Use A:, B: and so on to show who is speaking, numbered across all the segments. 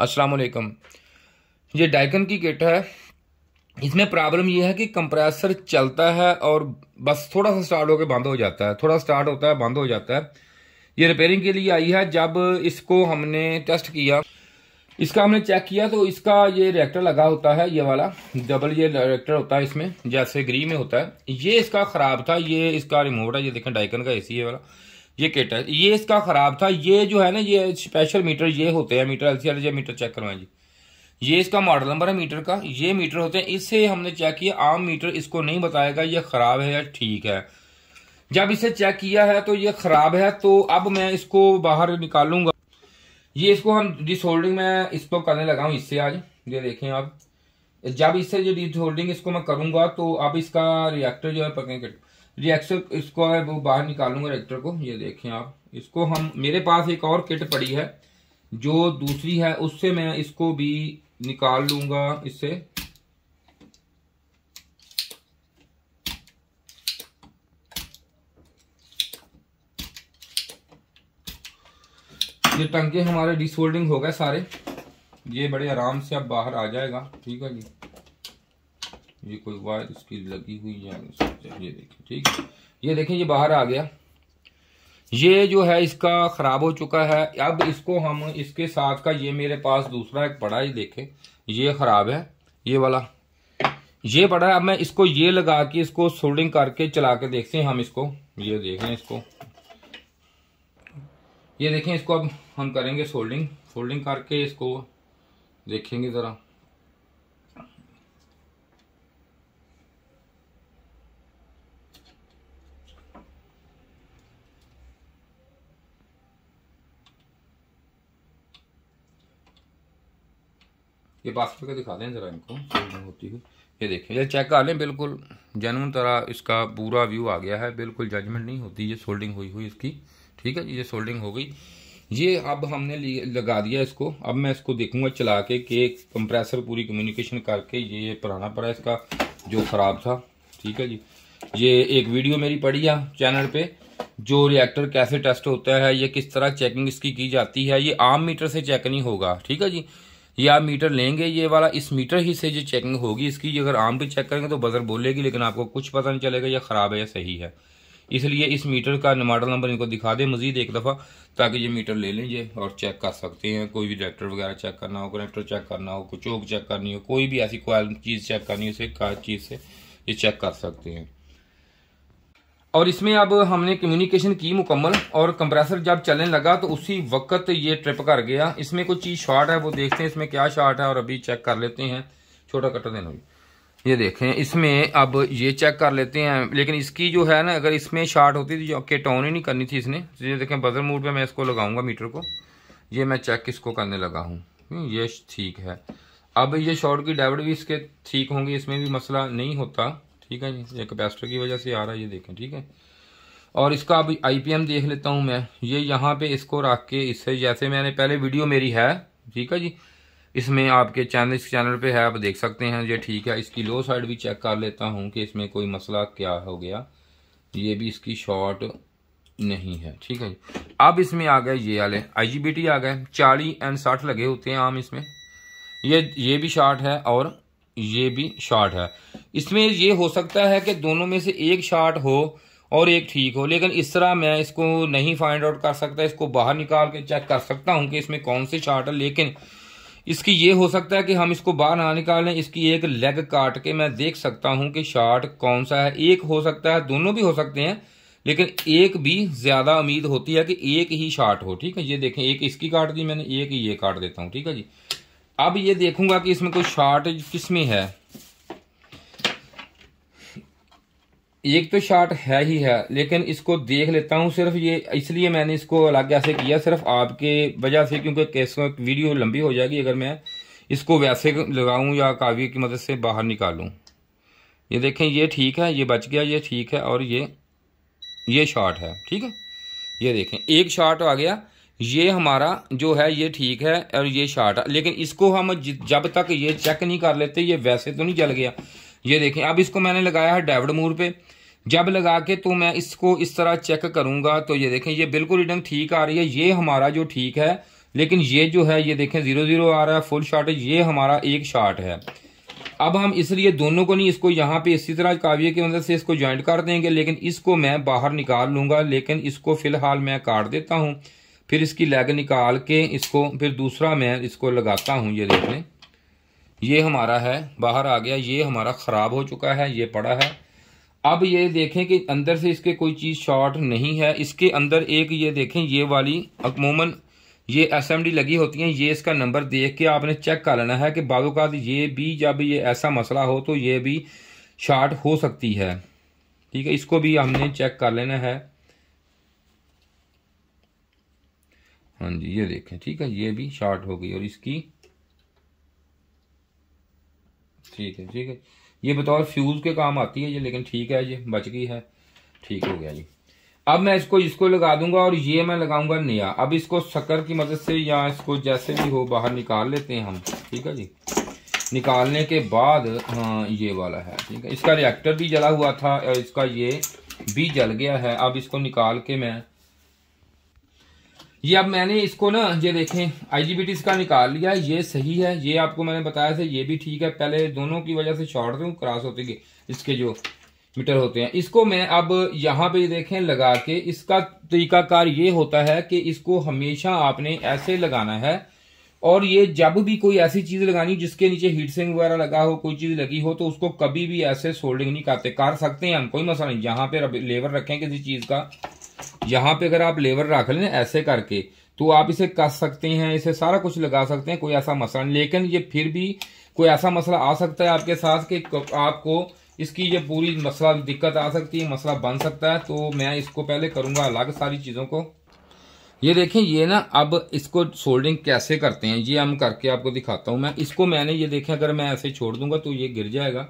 A: वालेकुम ये डाइकन की किट है इसमें प्रॉब्लम यह है कि कंप्रेसर चलता है और बस थोड़ा सा स्टार्ट होकर बंद हो जाता है थोड़ा स्टार्ट होता है बंद हो जाता है ये रिपेयरिंग के लिए आई है जब इसको हमने टेस्ट किया इसका हमने चेक किया तो इसका ये रिएक्टर लगा होता है ये वाला डबल ये रिएक्टर होता है इसमें जैसे ग्री में होता है ये इसका ख़राब था ये इसका रिमोट है ये देखें डाइकन का एसी ये वाला ये केटर ये इसका ख़राब था ये जो है ना ये स्पेशल मीटर ये होते हैं meter L C meter check करवाएं जी ये इसका मॉडल नंबर है मीटर का ये मीटर होते हैं इससे हमने चेक किया आम मीटर इसको नहीं बताएगा ये ख़राब है या ठीक है जब इसे चेक किया है तो ये ख़राब है तो अब मैं इसको बाहर निकालूंगा ये इसको हम होल्डिंग में इसको करने लगा हूँ इससे आज ये देखें आप जब इससे जो होल्डिंग इसको मैं करूंगा तो अब इसका रिएक्टर जो है पकेंगे रिएक्शन इसको है वो बाहर निकालूंगा रिएक्टर को ये देखें आप इसको हम मेरे पास एक और किट पड़ी है जो दूसरी है उससे मैं इसको भी निकाल लूंगा इससे ये टंके हमारे डिसोल्डिंग हो गए सारे ये बड़े आराम से अब बाहर आ जाएगा ठीक है जी ये कोई वायर इसकी लगी हुई या ये देखें ठीक ये देखें ये बाहर आ गया ये जो है इसका ख़राब हो चुका है अब इसको हम इसके साथ का ये मेरे पास दूसरा एक पड़ा ही देखे ये ख़राब है ये वाला ये पड़ा है अब मैं इसको ये लगा के इसको सोल्डिंग करके चला के देखते हैं हम इसको ये देखें इसको ये देखें इसको अब हम करेंगे सोल्डिंग सोल्डिंग करके इसको देखेंगे ज़रा ये बाफ करके दिखा दें ज़रा इनको होती हुई ये देखें ये चेक कर लें बिल्कुल जेनवन तरह इसका पूरा व्यू आ गया है बिल्कुल जजमेंट नहीं होती ये सोल्डिंग हुई हुई इसकी ठीक है ये सोल्डिंग हो गई ये अब हमने लगा दिया इसको अब मैं इसको देखूंगा चला के कि कंप्रेसर पूरी कम्युनिकेशन करके ये पुराना पड़ा इसका जो ख़राब था ठीक है जी ये एक वीडियो मेरी पड़ी है चैनल पे जो रिएक्टर कैसे टेस्ट होता है ये किस तरह चेकिंग इसकी की जाती है ये आम मीटर से चेक नहीं होगा ठीक है जी ये आप मीटर लेंगे ये वाला इस मीटर ही से जो चेकिंग होगी इसकी अगर आम भी चेक करेंगे तो बजर बोलेगी लेकिन आपको कुछ पता नहीं चलेगा ये ख़राब है या सही है इसलिए इस मीटर का मॉडल नंबर इनको दिखा दें मज़ीद एक दफ़ा ताकि ये मीटर ले ये और चेक कर सकते हैं कोई भी डायरेक्टर वगैरह चेक करना हो कनेक्टर चेक करना हो कुछ चौक चेक करनी हो कोई भी ऐसी क्वाल चीज़ चेक करनी हो उसे चीज़ से ये चेक कर सकते हैं और इसमें अब हमने कम्युनिकेशन की मुकम्मल और कंप्रेसर जब चलने लगा तो उसी वक्त ये ट्रिप कर गया इसमें कुछ चीज़ शॉर्ट है वो देखते हैं इसमें क्या शॉर्ट है और अभी चेक कर लेते हैं छोटा कटर देना ये देखें इसमें अब ये चेक कर लेते हैं लेकिन इसकी जो है ना अगर इसमें शार्ट होती थी जो के टॉन ही नहीं करनी थी इसने तो ये देखें बजर मूड पे मैं इसको लगाऊंगा मीटर को ये मैं चेक इसको करने लगा हूँ हम्म, ये ठीक है अब ये शॉर्ट की डायवर्ट भी इसके ठीक होंगे इसमें भी मसला नहीं होता ठीक है जी ये कैपेसिटर की वजह से आ रहा है ये देखें ठीक है और इसका अब आईपीएम देख लेता हूँ मैं ये यहाँ पे इसको रख के इससे जैसे मैंने पहले वीडियो मेरी है ठीक है जी इसमें आपके चैनल इस चैनल पे है आप देख सकते हैं ये ठीक है इसकी लो साइड भी चेक कर लेता हूँ कि इसमें कोई मसला क्या हो गया ये भी इसकी शॉर्ट नहीं है ठीक है जी अब इसमें आ गए ये वाले आई आ गए चालीस एंड साठ लगे होते हैं आम इसमें ये ये भी शॉर्ट है और ये भी शार्ट है इसमें ये हो सकता है कि दोनों में से एक शार्ट हो और एक ठीक हो लेकिन इस तरह मैं इसको नहीं फाइंड आउट कर सकता इसको बाहर निकाल के चेक कर सकता हूँ कि इसमें कौन सी शार्ट है लेकिन इसकी ये हो सकता है कि हम इसको बाहर ना निकालें इसकी एक लेग काट के मैं देख सकता हूं कि शार्ट कौन सा है एक हो सकता है दोनों भी हो सकते हैं लेकिन एक भी ज्यादा उम्मीद होती है कि एक ही शार्ट हो ठीक है ये देखें एक इसकी काट दी मैंने एक ही ये काट देता हूं ठीक है जी अब ये देखूंगा कि इसमें कोई शार्ट किसमें है एक तो शार्ट है ही है लेकिन इसको देख लेता हूं सिर्फ ये इसलिए मैंने इसको अलग ऐसे किया सिर्फ आपके वजह से क्योंकि कैसे वीडियो लंबी हो जाएगी अगर मैं इसको वैसे लगाऊं या काव्य की मदद से बाहर निकालूं ये देखें ये ठीक है ये बच गया ये ठीक है और ये ये शार्ट है ठीक है ये देखें एक शार्ट आ गया ये हमारा जो है ये ठीक है और ये शार्ट है लेकिन इसको हम जब तक ये चेक नहीं कर लेते ये वैसे तो नहीं जल गया ये देखें अब इसको मैंने लगाया है डेविड मूर पे जब लगा के तो मैं इसको इस तरह चेक करूंगा तो ये देखें ये बिल्कुल रिडंग ठीक आ रही है ये हमारा जो ठीक है लेकिन ये जो है ये देखें जीरो जीरो आ रहा है फुल शार्ट ये हमारा एक शार्ट है अब हम इसलिए दोनों को नहीं इसको यहाँ पे इसी तरह काव्य की मदद से इसको ज्वाइंट कर देंगे लेकिन इसको मैं बाहर निकाल लूंगा लेकिन इसको फिलहाल मैं काट देता हूँ फिर इसकी लेग निकाल के इसको फिर दूसरा मैं इसको लगाता हूँ ये देख लें ये हमारा है बाहर आ गया ये हमारा ख़राब हो चुका है ये पड़ा है अब ये देखें कि अंदर से इसके कोई चीज़ शॉर्ट नहीं है इसके अंदर एक ये देखें ये वाली अमूमन ये एस लगी होती हैं ये इसका नंबर देख के आपने चेक कर लेना है कि बाद ये भी जब ये ऐसा मसला हो तो ये भी शार्ट हो सकती है ठीक है इसको भी हमने चेक कर लेना है हाँ जी ये देखें ठीक है ये भी शार्ट हो गई और इसकी ठीक है ठीक है ये बतौर फ्यूज़ के काम आती है ये लेकिन ठीक है ये बच गई है ठीक हो गया जी अब मैं इसको इसको लगा दूंगा और ये मैं लगाऊंगा नया अब इसको शक्कर की मदद से या इसको जैसे भी हो बाहर निकाल लेते हैं हम ठीक है जी निकालने के बाद हाँ ये वाला है ठीक है इसका रिएक्टर भी जला हुआ था और इसका ये भी जल गया है अब इसको निकाल के मैं ये अब मैंने इसको ना ये देखें आई का निकाल लिया ये सही है ये आपको मैंने बताया था ये भी ठीक है पहले दोनों की वजह से शॉर्ट थे क्रॉस होते गए इसके जो मीटर होते हैं इसको मैं अब यहाँ पे देखें लगा के इसका तरीकाकार ये होता है कि इसको हमेशा आपने ऐसे लगाना है और ये जब भी कोई ऐसी चीज लगानी जिसके नीचे हीट सिंग वगैरह लगा हो कोई चीज लगी हो तो उसको कभी भी ऐसे सोल्डिंग नहीं करते कर सकते हैं हम कोई मसला नहीं यहाँ पे लेबर रखें किसी चीज का यहाँ पे अगर आप लेवर रख लें ऐसे करके तो आप इसे कस सकते हैं इसे सारा कुछ लगा सकते हैं कोई ऐसा मसला नहीं लेकिन ये फिर भी कोई ऐसा मसला आ सकता है आपके साथ कि आपको इसकी ये पूरी मसला दिक्कत आ सकती है मसला बन सकता है तो मैं इसको पहले करूंगा अलग सारी चीज़ों को ये देखें ये ना अब इसको सोल्डिंग कैसे करते हैं ये हम करके आपको दिखाता हूं मैं इसको मैंने ये देखें अगर मैं ऐसे छोड़ दूंगा तो ये गिर जाएगा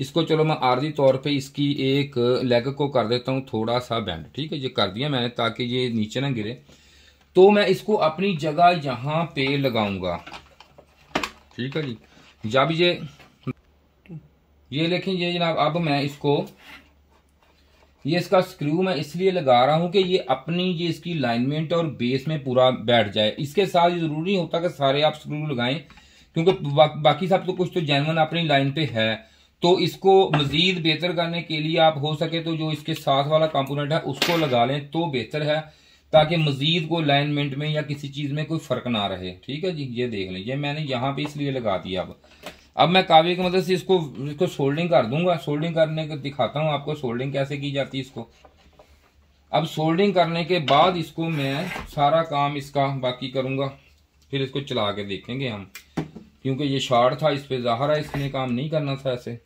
A: इसको चलो मैं आर्जी तौर पे इसकी एक लेग को कर देता हूँ थोड़ा सा बैंड ठीक है ये कर दिया मैंने ताकि ये नीचे ना गिरे तो मैं इसको अपनी जगह यहाँ पे लगाऊंगा ठीक है जी जब ये ये लेकिन ये जनाब अब मैं इसको ये इसका स्क्रू मैं इसलिए लगा रहा हूं कि ये अपनी ये इसकी लाइनमेंट और बेस में पूरा बैठ जाए इसके साथ जरूरी नहीं होता कि सारे आप स्क्रू लगाएं क्योंकि बा, बाकी सब तो कुछ तो जैनवन अपनी लाइन पे है तो इसको मज़ीद बेहतर करने के लिए आप हो सके तो जो इसके साथ वाला कंपोनेंट है उसको लगा लें तो बेहतर है ताकि मज़ीद को अलाइनमेंट में या किसी चीज़ में कोई फ़र्क ना रहे ठीक है जी ये देख लें ये मैंने यहाँ पे इसलिए लगा दिया अब अब मैं काव्य की मदद से इसको इसको सोल्डिंग कर दूंगा सोल्डिंग करने का दिखाता हूँ आपको सोल्डिंग कैसे की जाती है इसको अब सोल्डिंग करने के बाद इसको मैं सारा काम इसका बाकी करूंगा फिर इसको चला के देखेंगे हम क्योंकि ये शार्ट था इस पे ज़ाहरा इसने काम नहीं करना था ऐसे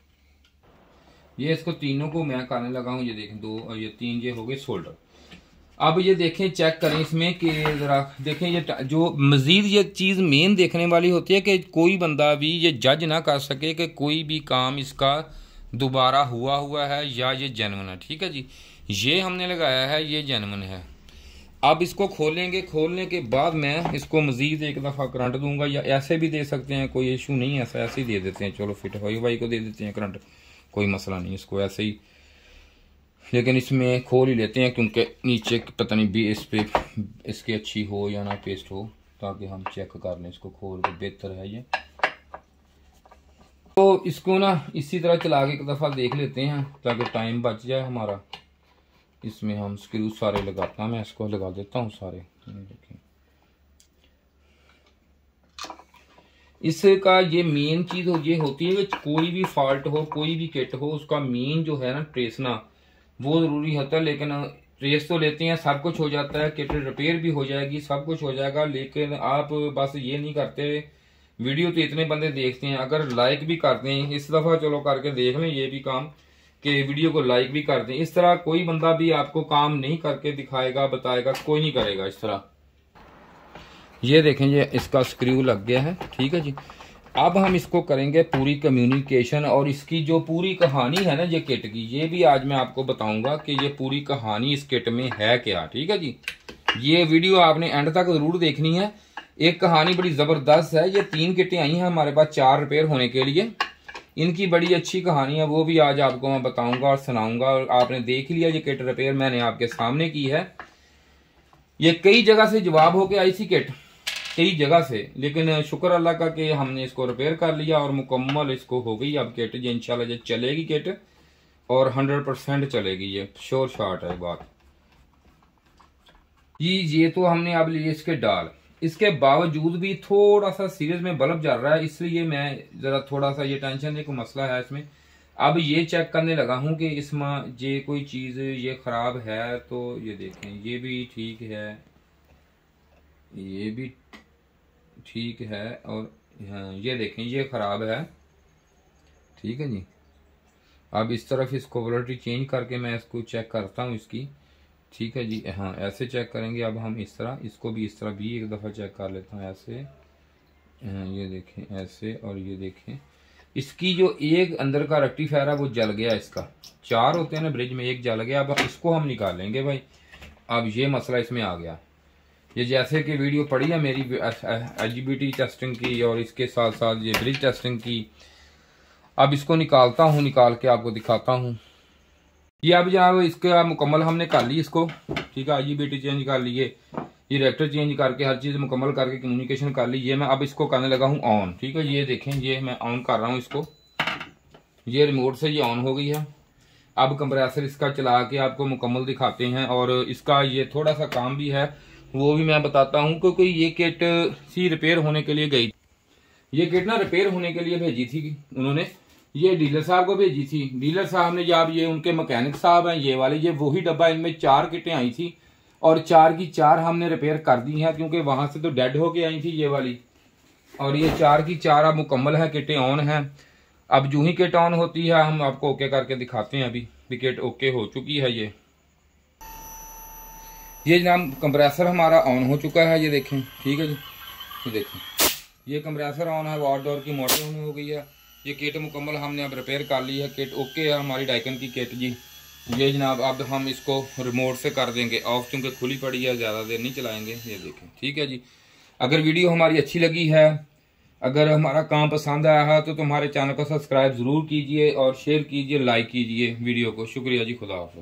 A: ये इसको तीनों को मैं करने लगा हूँ ये देखें दो और ये तीन ये हो गए शोल्डर अब ये देखें चेक करें इसमें कि ज़रा देखें ये जो मज़ीद ये चीज़ मेन देखने वाली होती है कि कोई बंदा भी ये जज ना कर सके कि कोई भी काम इसका दोबारा हुआ हुआ है या ये जेनवन है ठीक है जी ये हमने लगाया है ये जेनवन है अब इसको खोलेंगे खोलने के बाद मैं इसको मज़ीद एक दफ़ा करंट दूंगा या ऐसे भी दे सकते हैं कोई इशू नहीं ऐसा ऐसे ही दे देते हैं चलो फिट हवाई भाई को दे देते हैं करंट कोई मसला नहीं इसको ऐसे ही लेकिन इसमें खोल ही लेते हैं क्योंकि नीचे पता नहीं भी इस पे इसकी अच्छी हो या ना पेस्ट हो ताकि हम चेक कर लें इसको खोल के बेहतर है ये तो इसको ना इसी तरह चला के एक दफ़ा देख लेते हैं ताकि टाइम बच जाए हमारा इसमें हम स्क्रू सारे लगाता मैं इसको लगा देता हूँ सारे देखें इसका ये मेन चीज़ हो ये होती है कि कोई भी फॉल्ट हो कोई भी किट हो उसका मेन जो है ना ट्रेसना वो ज़रूरी होता है लेकिन रेस तो लेते हैं सब कुछ हो जाता है किट रिपेयर भी हो जाएगी सब कुछ हो जाएगा लेकिन आप बस ये नहीं करते वीडियो तो इतने बंदे देखते हैं अगर लाइक भी करते हैं इस दफ़ा चलो करके देख लें ये भी काम कि वीडियो को लाइक भी कर दें इस तरह कोई बंदा भी आपको काम नहीं करके दिखाएगा बताएगा कोई नहीं करेगा इस तरह ये देखें ये इसका स्क्रू लग गया है ठीक है जी अब हम इसको करेंगे पूरी कम्युनिकेशन और इसकी जो पूरी कहानी है ना ये किट की ये भी आज मैं आपको बताऊंगा कि ये पूरी कहानी इस किट में है क्या ठीक है जी ये वीडियो आपने एंड तक जरूर देखनी है एक कहानी बड़ी ज़बरदस्त है ये तीन किटें आई हैं हमारे पास चार रिपेयर होने के लिए इनकी बड़ी अच्छी कहानी है वो भी आज आपको मैं बताऊंगा और सुनाऊंगा और आपने देख लिया ये किट रिपेयर मैंने आपके सामने की है ये कई जगह से जवाब होके आई थी किट कई जगह से लेकिन शुक्र अल्लाह का कि हमने इसको रिपेयर कर लिया और मुकम्मल इसको हो गई अब किट ये इंशाल्लाह चलेगी किट और हंड्रेड परसेंट चलेगी ये श्योर शॉर्ट है बात ये ये तो हमने अब लिए इसके डाल इसके बावजूद भी थोड़ा सा सीरीज में बल्ब जल रहा है इसलिए मैं ज़रा थोड़ा सा ये टेंशन एक मसला है इसमें अब ये चेक करने लगा हूं कि इसमें ये कोई चीज़ ये ख़राब है तो ये देखें ये भी ठीक है ये भी ठीक है और हाँ, ये देखें ये ख़राब है ठीक है जी अब इस तरफ इसको वोल्टी चेंज करके मैं इसको चेक करता हूँ इसकी ठीक है जी हाँ ऐसे चेक करेंगे अब हम इस तरह इसको भी इस तरह भी एक दफ़ा चेक कर लेता हूँ ऐसे हाँ, ये देखें ऐसे और ये देखें इसकी जो एक अंदर का रेक्टिफायर है वो जल गया इसका चार होते हैं ना ब्रिज में एक जल गया अब इसको हम निकालेंगे भाई अब ये मसला इसमें आ गया ये जैसे कि वीडियो पड़ी है मेरी एच टेस्टिंग की और इसके साथ साथ ये ब्रिज टेस्टिंग की अब इसको निकालता हूँ निकाल के आपको दिखाता हूँ ये अब जनाब इसका मुकम्मल हमने कर ली इसको ठीक है आई चेंज कर लिए ये रेक्टर चेंज करके हर चीज़ मुकम्मल करके कम्युनिकेशन कर ली ये मैं अब इसको करने लगा हूँ ऑन ठीक है ये देखें ये मैं ऑन कर रहा हूँ इसको ये रिमोट से ये ऑन हो गई है अब कंप्रेसर इसका चला के आपको मुकम्मल दिखाते हैं और इसका ये थोड़ा सा काम भी है वो भी मैं बताता हूँ क्योंकि ये किट सी रिपेयर होने के लिए गई ये किट ना रिपेयर होने के लिए भेजी थी उन्होंने ये डीलर साहब को भेजी थी डीलर साहब ने जब ये उनके मकैनिक साहब हैं ये वाले ये वही डब्बा इनमें चार किटें आई थी और चार की चार हमने रिपेयर कर दी हैं क्योंकि वहाँ से तो डेड होके आई थी ये वाली और ये चार की चार अब मुकम्मल है किटें ऑन हैं अब जूही किट ऑन होती है हम आपको ओके करके दिखाते हैं अभी भी किट ओके हो चुकी है ये ये जनाब कंप्रेसर हमारा ऑन हो चुका है ये देखें ठीक है जी ये देखें ये कंप्रेसर ऑन है वार्ड डोर की मोटर ऑन हो गई है ये किट मुकम्मल हमने अब रिपेयर कर ली है किट ओके है हमारी डाइकन की किट जी ये जनाब अब हम इसको रिमोट से कर देंगे ऑफ चूँकि खुली पड़ी है ज़्यादा देर नहीं चलाएँगे ये देखें ठीक है जी अगर वीडियो हमारी अच्छी लगी है अगर हमारा काम पसंद आया है तो तुम्हारे चैनल को सब्सक्राइब ज़रूर कीजिए और शेयर कीजिए लाइक कीजिए वीडियो को शुक्रिया जी खुदा हाफ